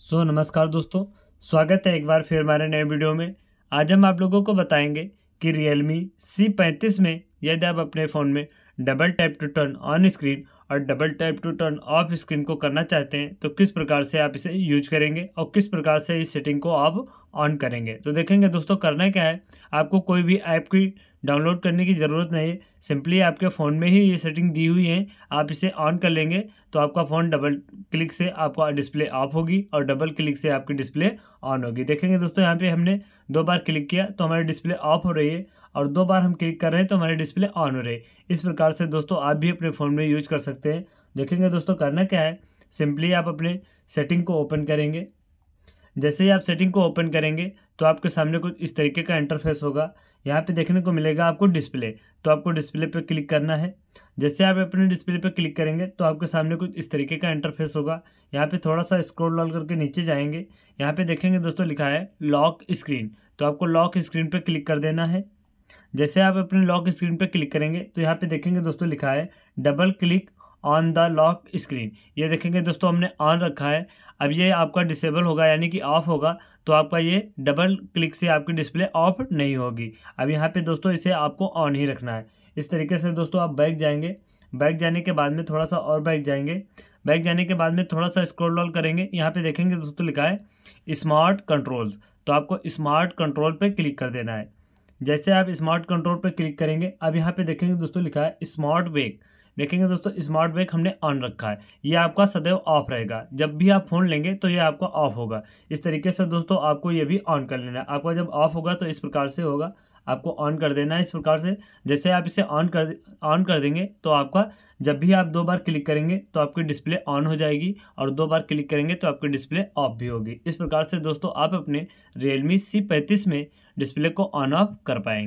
सो so, नमस्कार दोस्तों स्वागत है एक बार फिर हमारे नए वीडियो में आज हम आप लोगों को बताएंगे कि Realme C35 में यदि आप अपने फ़ोन में double tap to turn on screen और double tap to turn off screen को करना चाहते हैं तो किस प्रकार से आप इसे यूज करेंगे और किस प्रकार से इस सेटिंग को आप ऑन करेंगे तो देखेंगे दोस्तों करना क्या है आपको कोई भी ऐप की डाउनलोड करने की ज़रूरत नहीं है सिंपली आपके फ़ोन में ही ये सेटिंग दी हुई है आप इसे ऑन कर लेंगे तो आपका फ़ोन डबल क्लिक से आपका डिस्प्ले ऑफ होगी और डबल क्लिक से आपकी डिस्प्ले ऑन होगी देखेंगे दोस्तों यहाँ पे हमने दो बार क्लिक किया तो हमारी डिस्प्ले ऑफ हो रही है और दो बार हम क्लिक कर रहे हैं तो हमारी डिस्प्ले ऑन हो रही है इस प्रकार से दोस्तों आप भी अपने फ़ोन में यूज कर सकते हैं देखेंगे दोस्तों करना क्या है सिंपली आप अपने सेटिंग को ओपन करेंगे जैसे ही आप सेटिंग को ओपन करेंगे तो आपके सामने कुछ इस तरीके का इंटरफेस होगा यहाँ पे देखने को मिलेगा आपको डिस्प्ले तो आपको डिस्प्ले पे क्लिक करना है जैसे आप अपने डिस्प्ले पे क्लिक करेंगे तो आपके सामने कुछ इस तरीके का इंटरफेस होगा यहाँ पे थोड़ा सा स्क्रॉल डाल करके नीचे जाएंगे यहाँ पे देखेंगे दोस्तों लिखा है लॉक स्क्रीन तो आपको लॉक स्क्रीन पर क्लिक कर देना है जैसे आप अपने लॉक स्क्रीन पर क्लिक करेंगे तो यहाँ पर देखेंगे दोस्तों लिखा है double click on the lock screen ये देखेंगे दोस्तों हमने ऑन रखा है अब ये आपका डिसेबल होगा यानी कि ऑफ होगा तो आपका ये डबल क्लिक से आपकी डिस्प्ले ऑफ नहीं होगी अब यहाँ पे दोस्तों इसे आपको ऑन ही रखना है इस तरीके से दोस्तों आप बैक जाएंगे बैक जाने के बाद में थोड़ा सा और बैक जाएंगे बैक जाने के बाद में थोड़ा सा स्क्रोल डॉल करेंगे यहाँ पे देखेंगे दोस्तों लिखा है स्मार्ट कंट्रोल्स तो आपको स्मार्ट कंट्रोल पर क्लिक कर देना है जैसे आप स्मार्ट कंट्रोल पर क्लिक करेंगे अब यहाँ पर देखेंगे दोस्तों लिखा है स्मार्ट वेक देखेंगे दोस्तों स्मार्ट ब्रेक हमने ऑन रखा है ये आपका सदैव ऑफ रहेगा जब भी आप फ़ोन लेंगे तो ये आपका ऑफ होगा इस तरीके से दोस्तों आपको ये भी ऑन कर लेना है आपका जब ऑफ होगा तो इस प्रकार से होगा आपको ऑन कर देना है इस प्रकार से जैसे आप इसे ऑन कर ऑन कर देंगे तो आपका जब भी आप दो बार क्लिक करेंगे तो आपकी डिस्प्ले ऑन हो जाएगी और दो बार क्लिक करेंगे तो आपकी डिस्प्ले ऑफ भी होगी इस प्रकार से दोस्तों आप अपने रियलमी सी पैंतीस में डिस्प्ले को ऑन ऑफ कर पाएंगे